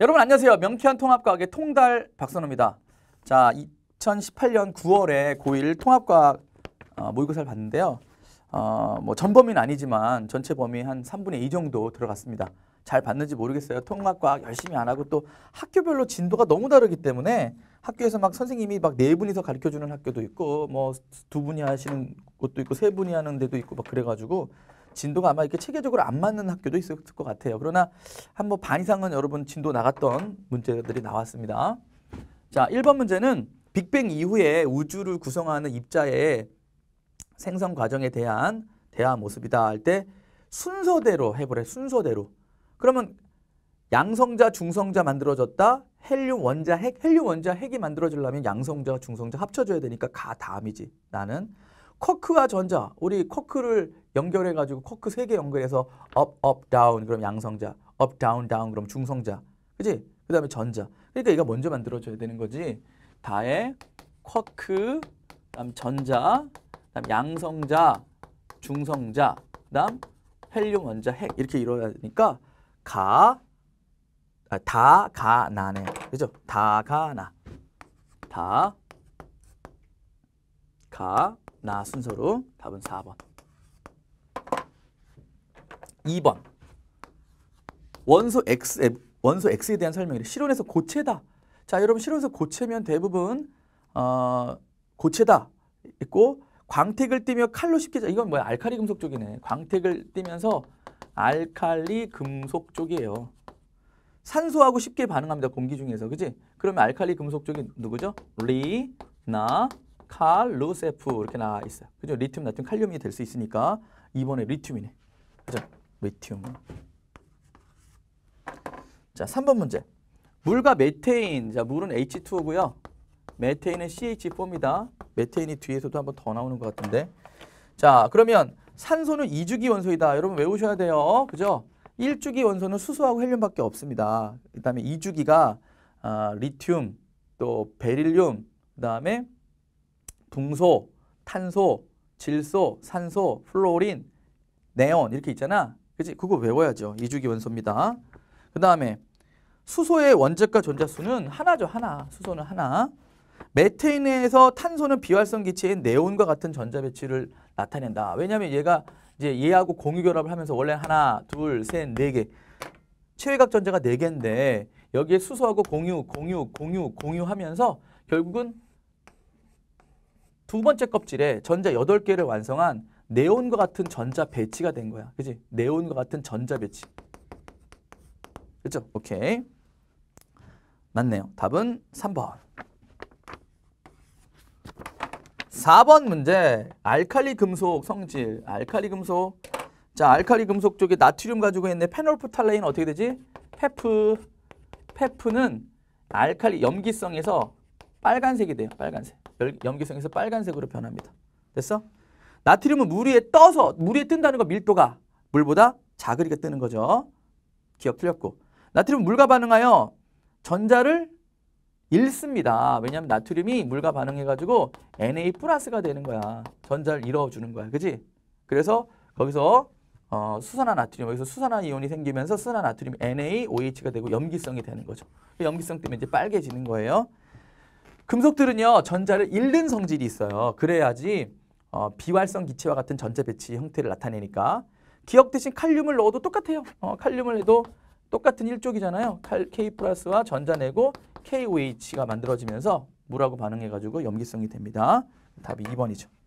여러분 안녕하세요. 명쾌한 통합과학의 통달 박선호입니다. 자, 2018년 9월에 고1 통합과학 어, 모의고사를 봤는데요. 어, 뭐 전범위는 아니지만 전체 범위 한 3분의 2 정도 들어갔습니다. 잘 봤는지 모르겠어요. 통합과학 열심히 안 하고 또 학교별로 진도가 너무 다르기 때문에 학교에서 막 선생님이 막 네 분이서 가르쳐 주는 학교도 있고 뭐 두 분이 하시는 곳도 있고 세 분이 하는 데도 있고 막 그래 가지고 진도가 아마 이렇게 체계적으로 안 맞는 학교도 있었을 것 같아요. 그러나 한 뭐 반 이상은 여러분 진도 나갔던 문제들이 나왔습니다. 자, 1번 문제는 빅뱅 이후에 우주를 구성하는 입자의 생성 과정에 대한 대화 모습이다 할 때 순서대로 해보래 순서대로 그러면 양성자 중성자 만들어졌다 헬륨 원자 핵 헬륨 원자 핵이 만들어지려면 양성자 중성자 합쳐줘야 되니까 가 다음이지 나는 쿼크와 전자, 우리 쿼크를 연결해가지고 쿼크세 개 연결해서 업, 업, 다운 그럼 양성자, 업, 다운, 다운 그럼 중성자, 그지? 그 다음에 전자. 그러니까 얘가 먼저 만들어줘야 되는 거지. 다에 쿼크그 다음 전자, 그 다음 양성자, 중성자, 그 다음 헬륨 원자, 핵 이렇게 이루어야 되니까 가, 아, 다가 나네, 그죠? 다 가 나, 다 가, 나 순서로 답은 4번. 2번. 원소 x 원소 x에 대한 설명이 실온에서 고체다. 자, 여러분 실온에서 고체면 대부분 어, 고체다 있고 광택을 띠며 칼로 쉽게 자 이건 뭐야? 알칼리 금속 쪽이네. 광택을 띠면서 알칼리 금속 쪽이에요. 산소하고 쉽게 반응합니다. 공기 중에서. 그지 그러면 알칼리 금속 쪽이 누구죠? 리나 칼로세프 이렇게 나와 있어요. 그죠? 리튬, 나트 칼륨이 될 수 있으니까 2번에 리튬이네. 그죠? 리튬. 자, 3번 문제. 물과 메테인. 자, 물은 H2O고요. 메테인은 CH4입니다. 메테인이 뒤에서도 한번 더 나오는 것 같은데. 자, 그러면 산소는 2주기 원소이다. 여러분 외우셔야 돼요. 그죠? 1주기 원소는 수소하고 헬륨밖에 없습니다. 그다음에 2주기가 아, 리튬, 또 베릴륨, 그다음에 동소, 탄소, 질소, 산소, 플로린, 네온 이렇게 있잖아. 그치? 그거 외워야죠. 이주기 원소입니다. 그 다음에 수소의 원자과 전자수는 하나죠. 하나. 수소는 하나. 메테인에서 탄소는 비활성 기체인 네온과 같은 전자 배치를 나타낸다. 왜냐하면 얘가 이제 얘하고 공유 결합을 하면서 원래 하나, 둘, 셋, 네 개. 최외각 전자가 네 개인데 여기에 수소하고 공유, 공유, 공유, 공유하면서 결국은 두 번째 껍질에 전자 8개를 완성한 네온과 같은 전자 배치가 된 거야. 그지? 네온과 같은 전자 배치. 그죠? 오케이. 맞네요. 답은 3번. 4번 문제. 알칼리 금속 성질. 알칼리 금속. 자, 알칼리 금속 쪽에 나트륨 가지고 있는데 페놀프탈레인 어떻게 되지? 페프. 페프는 알칼리 염기성에서 빨간색이 돼요. 빨간색. 염기성에서 빨간색으로 변합니다. 됐어? 나트륨은 물 위에 떠서 물 위에 뜬다는 거 밀도가 물보다 작으니까 뜨는 거죠. 기억 틀렸고. 나트륨은 물과 반응하여 전자를 잃습니다. 왜냐하면 나트륨이 물과 반응해가지고 Na 플러스가 되는 거야. 전자를 잃어주는 거야. 그지? 그래서 거기서 어, 수산화 나트륨, 여기서 수산화 이온이 생기면서 수산화 나트륨 NaOH가 되고 염기성이 되는 거죠. 그 염기성 때문에 이제 빨개지는 거예요. 금속들은요 전자를 잃는 성질이 있어요. 그래야지 어, 비활성 기체와 같은 전자 배치 형태를 나타내니까 기억 대신 칼륨을 넣어도 똑같아요. 어, 칼륨을 해도 똑같은 일족이잖아요. K 플러스와 전자 내고 KOH가 만들어지면서 물하고 반응해가지고 염기성이 됩니다. 답이 2번이죠.